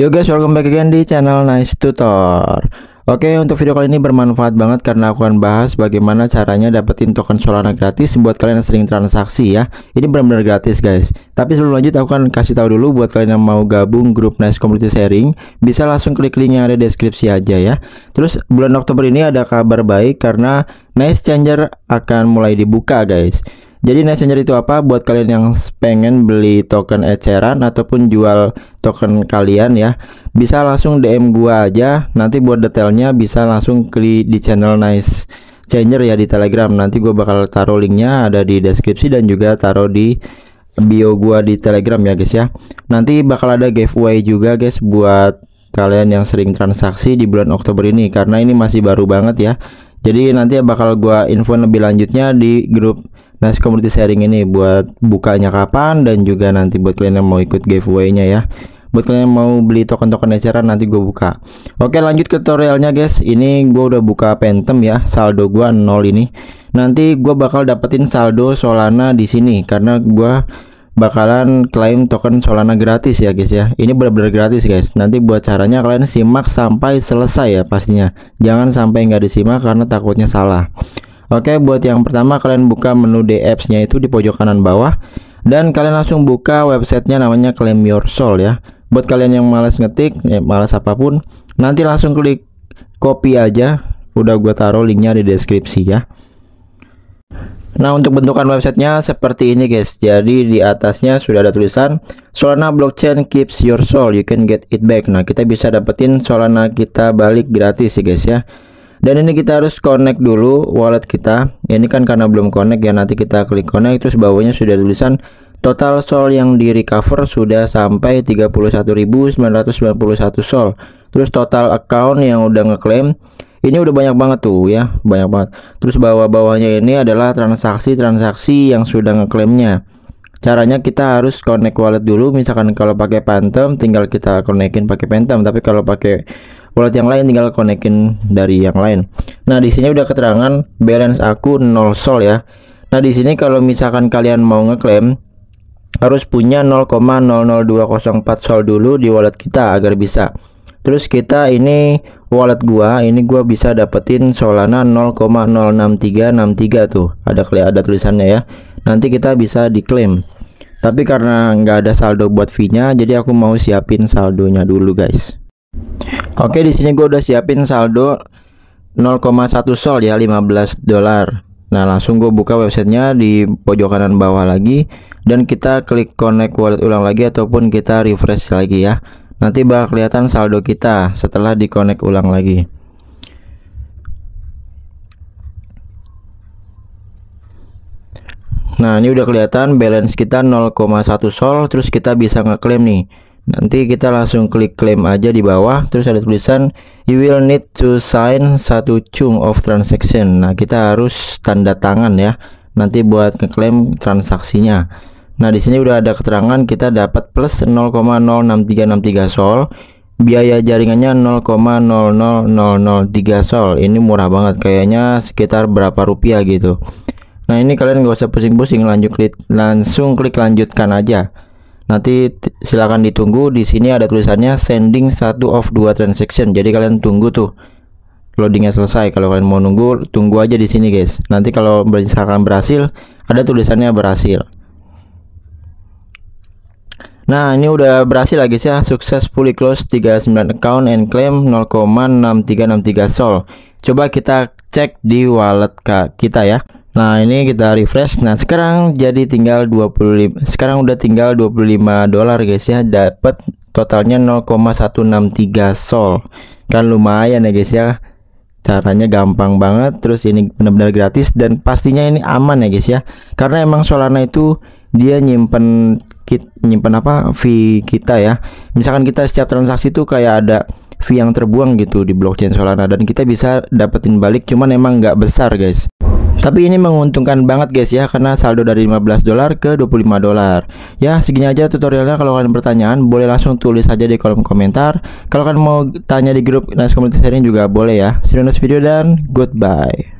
Yo guys, welcome back again di channel Nice Tutor. Oke, untuk video kali ini bermanfaat banget karena aku akan bahas bagaimana caranya dapetin token Solana gratis buat kalian yang sering transaksi ya. Ini benar-benar gratis, guys. Tapi sebelum lanjut aku akan kasih tahu dulu buat kalian yang mau gabung grup Nice Community Sharing, bisa langsung klik link yang ada di deskripsi aja ya. Terus bulan Oktober ini ada kabar baik karena Nice Changer akan mulai dibuka, guys. Jadi Messenger itu apa? Buat kalian yang pengen beli token eceran ataupun jual token kalian ya, bisa langsung DM gua aja. Nanti buat detailnya bisa langsung klik di channel Nice Changer ya di Telegram. Nanti gua bakal taruh linknya ada di deskripsi dan juga taruh di bio gua di Telegram ya guys ya. Nanti bakal ada giveaway juga guys buat kalian yang sering transaksi di bulan Oktober ini karena ini masih baru banget ya jadi nanti bakal gua info lebih lanjutnya di grup Nas Community Sharing ini buat bukanya kapan dan juga nanti buat kalian yang mau ikut giveaway-nya ya. Buat kalian yang mau beli token-token eceran nanti gue buka. Oke, lanjut ke tutorialnya guys. Ini gue udah buka Phantom ya. Saldo gua nol ini. Nanti gue bakal dapetin saldo Solana di sini karena gue bakalan klaim token Solana gratis ya guys ya. Ini benar-benar gratis guys. Nanti buat caranya kalian simak sampai selesai ya pastinya. Jangan sampai nggak disimak karena takutnya salah. Oke, buat yang pertama kalian buka menu di apps-nya itu di pojok kanan bawah dan kalian langsung buka websitenya namanya Claim Your Soul ya. Buat kalian yang malas ngetik, ya malas apapun, nanti langsung klik copy aja. Udah gua taruh linknya di deskripsi ya. Nah untuk bentukan websitenya seperti ini guys Jadi di atasnya sudah ada tulisan Solana blockchain keeps your soul you can get it back Nah kita bisa dapetin Solana kita balik gratis sih guys ya dan ini kita harus connect dulu wallet kita ini kan karena belum connect ya nanti kita klik connect terus bawahnya sudah tulisan total sol yang di recover sudah sampai 31.991 sol terus total account yang udah ngeklaim ini udah banyak banget tuh ya banyak banget terus bawah-bawahnya ini adalah transaksi-transaksi yang sudah ngeklaimnya caranya kita harus connect wallet dulu misalkan kalau pakai Phantom tinggal kita konekin pakai Phantom tapi kalau pakai wallet yang lain tinggal konekin dari yang lain nah di sini udah keterangan balance aku nol sol ya nah di sini kalau misalkan kalian mau ngeklaim harus punya 0,00204 sol dulu di wallet kita agar bisa terus kita ini wallet gua ini gua bisa dapetin Solana 0,06363 tuh ada ada tulisannya ya nanti kita bisa diklaim tapi karena nggak ada saldo buat fee nya jadi aku mau siapin saldonya dulu guys Oke di sini gua udah siapin saldo 0,1 sol ya 15 dolar. Nah langsung gua buka websitenya di pojok kanan bawah lagi dan kita klik connect wallet ulang lagi ataupun kita refresh lagi ya. Nanti bakal kelihatan saldo kita setelah dikonek ulang lagi. Nah, ini udah kelihatan balance kita 0,1 sol, terus kita bisa ngeklaim nih. Nanti kita langsung klik claim aja di bawah, terus ada tulisan you will need to sign satu chunk of transaction. Nah, kita harus tanda tangan ya. Nanti buat ngeklaim transaksinya. Nah, di sini udah ada keterangan kita dapat plus 0,06363 sol. Biaya jaringannya 0,00003 sol. Ini murah banget kayaknya sekitar berapa rupiah gitu. Nah, ini kalian nggak usah pusing-pusing lanjut klik langsung klik lanjutkan aja. Nanti silakan ditunggu di sini ada tulisannya sending satu of dua transaction. Jadi kalian tunggu tuh loadingnya selesai. Kalau kalian mau nunggu, tunggu aja di sini guys. Nanti kalau misalkan berhasil, ada tulisannya berhasil. Nah ini udah berhasil lagi sih ya sukses fully close 39 account and claim 0,6363 sol coba kita cek di wallet kak kita ya Nah ini kita refresh Nah sekarang jadi tinggal 25 Sekarang udah tinggal 25 dolar guys ya Dapat totalnya 0,163 sol Kan lumayan ya guys ya Caranya gampang banget Terus ini benar-benar gratis Dan pastinya ini aman ya guys ya Karena emang Solana itu dia nyimpen kit nyimpen apa fee kita ya misalkan kita setiap transaksi itu kayak ada fee yang terbuang gitu di blockchain Solana dan kita bisa dapetin balik cuman emang nggak besar guys tapi ini menguntungkan banget guys ya karena saldo dari 15 dolar ke 25 dolar. Ya, segini aja tutorialnya. Kalau kalian pertanyaan boleh langsung tulis aja di kolom komentar. Kalau kalian mau tanya di grup Nice Community Sharing juga boleh ya. See you next video dan goodbye.